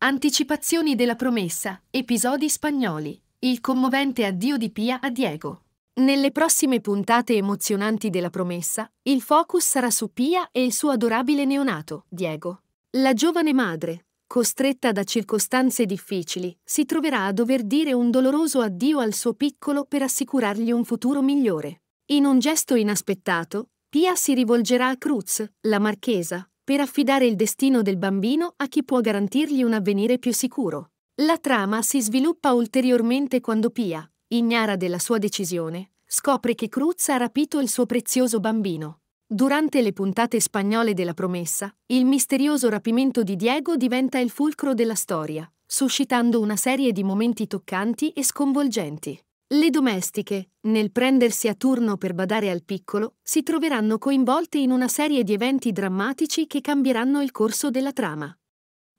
Anticipazioni della promessa, episodi spagnoli. Il commovente addio di Pia a Diego. Nelle prossime puntate emozionanti della promessa, il focus sarà su Pia e il suo adorabile neonato, Diego. La giovane madre, costretta da circostanze difficili, si troverà a dover dire un doloroso addio al suo piccolo per assicurargli un futuro migliore. In un gesto inaspettato, Pia si rivolgerà a Cruz, la marchesa, per affidare il destino del bambino a chi può garantirgli un avvenire più sicuro. La trama si sviluppa ulteriormente quando Pia, ignara della sua decisione, scopre che Cruz ha rapito il suo prezioso bambino. Durante le puntate spagnole della promessa, il misterioso rapimento di Diego diventa il fulcro della storia, suscitando una serie di momenti toccanti e sconvolgenti. Le domestiche, nel prendersi a turno per badare al piccolo, si troveranno coinvolte in una serie di eventi drammatici che cambieranno il corso della trama.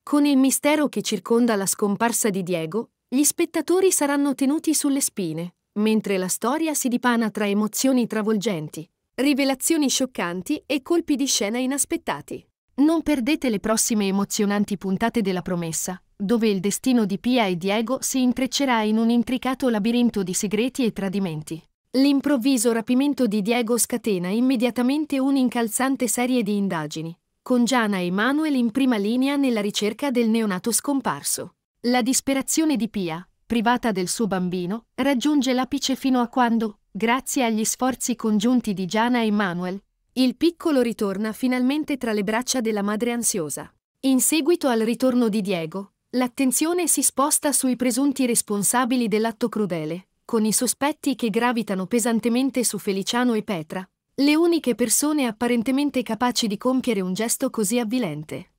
Con il mistero che circonda la scomparsa di Diego, gli spettatori saranno tenuti sulle spine, mentre la storia si dipana tra emozioni travolgenti, rivelazioni scioccanti e colpi di scena inaspettati. Non perdete le prossime emozionanti puntate della promessa, dove il destino di Pia e Diego si intreccerà in un intricato labirinto di segreti e tradimenti. L'improvviso rapimento di Diego scatena immediatamente un'incalzante serie di indagini, con Giana e Manuel in prima linea nella ricerca del neonato scomparso. La disperazione di Pia, privata del suo bambino, raggiunge l'apice fino a quando, grazie agli sforzi congiunti di Giana e Manuel, il piccolo ritorna finalmente tra le braccia della madre ansiosa. In seguito al ritorno di Diego, L'attenzione si sposta sui presunti responsabili dell'atto crudele, con i sospetti che gravitano pesantemente su Feliciano e Petra, le uniche persone apparentemente capaci di compiere un gesto così avvilente.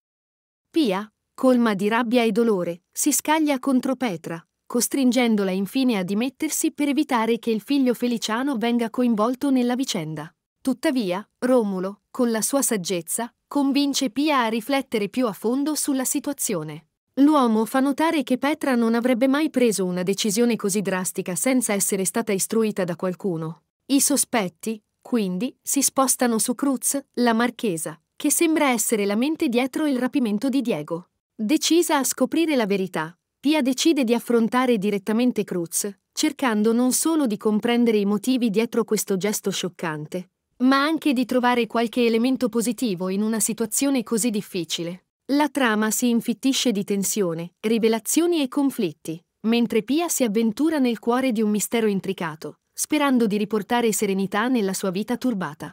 Pia, colma di rabbia e dolore, si scaglia contro Petra, costringendola infine a dimettersi per evitare che il figlio Feliciano venga coinvolto nella vicenda. Tuttavia, Romulo, con la sua saggezza, convince Pia a riflettere più a fondo sulla situazione. L'uomo fa notare che Petra non avrebbe mai preso una decisione così drastica senza essere stata istruita da qualcuno. I sospetti, quindi, si spostano su Cruz, la marchesa, che sembra essere la mente dietro il rapimento di Diego. Decisa a scoprire la verità, Pia decide di affrontare direttamente Cruz, cercando non solo di comprendere i motivi dietro questo gesto scioccante, ma anche di trovare qualche elemento positivo in una situazione così difficile. La trama si infittisce di tensione, rivelazioni e conflitti, mentre Pia si avventura nel cuore di un mistero intricato, sperando di riportare serenità nella sua vita turbata.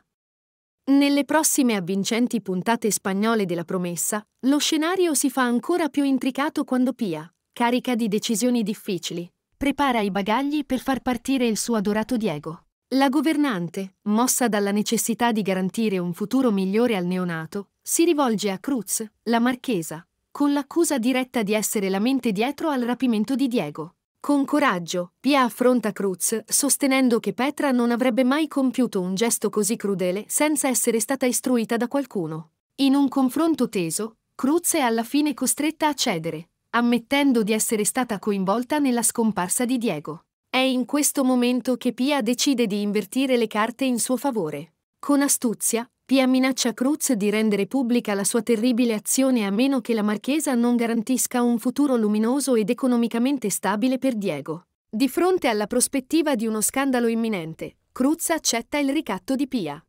Nelle prossime avvincenti puntate spagnole della promessa, lo scenario si fa ancora più intricato quando Pia, carica di decisioni difficili, prepara i bagagli per far partire il suo adorato Diego. La governante, mossa dalla necessità di garantire un futuro migliore al neonato, si rivolge a Cruz, la marchesa, con l'accusa diretta di essere la mente dietro al rapimento di Diego. Con coraggio, Pia affronta Cruz, sostenendo che Petra non avrebbe mai compiuto un gesto così crudele senza essere stata istruita da qualcuno. In un confronto teso, Cruz è alla fine costretta a cedere, ammettendo di essere stata coinvolta nella scomparsa di Diego. È in questo momento che Pia decide di invertire le carte in suo favore. Con astuzia, Pia minaccia Cruz di rendere pubblica la sua terribile azione a meno che la marchesa non garantisca un futuro luminoso ed economicamente stabile per Diego. Di fronte alla prospettiva di uno scandalo imminente, Cruz accetta il ricatto di Pia.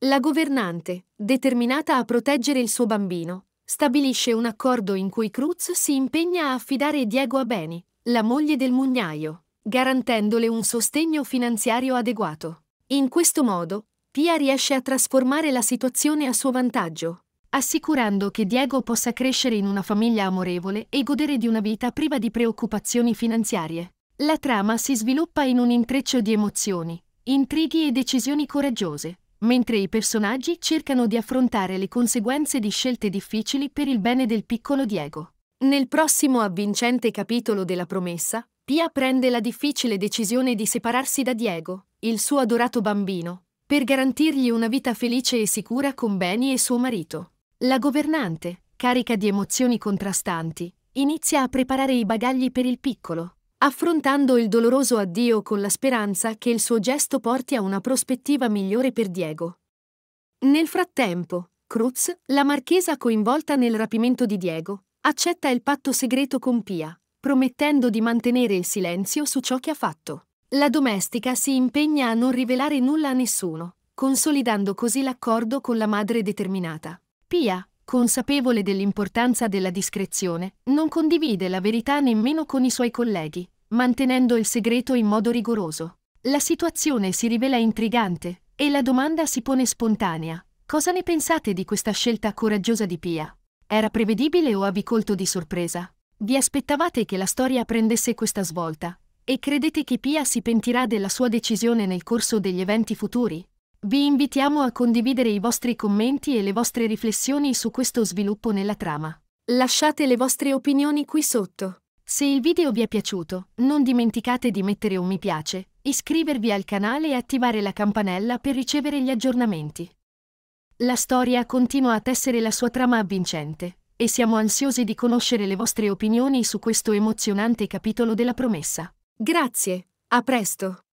La governante, determinata a proteggere il suo bambino, stabilisce un accordo in cui Cruz si impegna a affidare Diego a Beni, la moglie del mugnaio garantendole un sostegno finanziario adeguato. In questo modo, Pia riesce a trasformare la situazione a suo vantaggio, assicurando che Diego possa crescere in una famiglia amorevole e godere di una vita priva di preoccupazioni finanziarie. La trama si sviluppa in un intreccio di emozioni, intrighi e decisioni coraggiose, mentre i personaggi cercano di affrontare le conseguenze di scelte difficili per il bene del piccolo Diego. Nel prossimo avvincente capitolo della promessa, Pia prende la difficile decisione di separarsi da Diego, il suo adorato bambino, per garantirgli una vita felice e sicura con Beni e suo marito. La governante, carica di emozioni contrastanti, inizia a preparare i bagagli per il piccolo, affrontando il doloroso addio con la speranza che il suo gesto porti a una prospettiva migliore per Diego. Nel frattempo, Cruz, la marchesa coinvolta nel rapimento di Diego, accetta il patto segreto con Pia, promettendo di mantenere il silenzio su ciò che ha fatto. La domestica si impegna a non rivelare nulla a nessuno, consolidando così l'accordo con la madre determinata. Pia, consapevole dell'importanza della discrezione, non condivide la verità nemmeno con i suoi colleghi, mantenendo il segreto in modo rigoroso. La situazione si rivela intrigante e la domanda si pone spontanea. Cosa ne pensate di questa scelta coraggiosa di Pia? Era prevedibile o ha colto di sorpresa? Vi aspettavate che la storia prendesse questa svolta? E credete che Pia si pentirà della sua decisione nel corso degli eventi futuri? Vi invitiamo a condividere i vostri commenti e le vostre riflessioni su questo sviluppo nella trama. Lasciate le vostre opinioni qui sotto. Se il video vi è piaciuto, non dimenticate di mettere un mi piace, iscrivervi al canale e attivare la campanella per ricevere gli aggiornamenti. La storia continua a tessere la sua trama avvincente e siamo ansiosi di conoscere le vostre opinioni su questo emozionante capitolo della promessa. Grazie, a presto!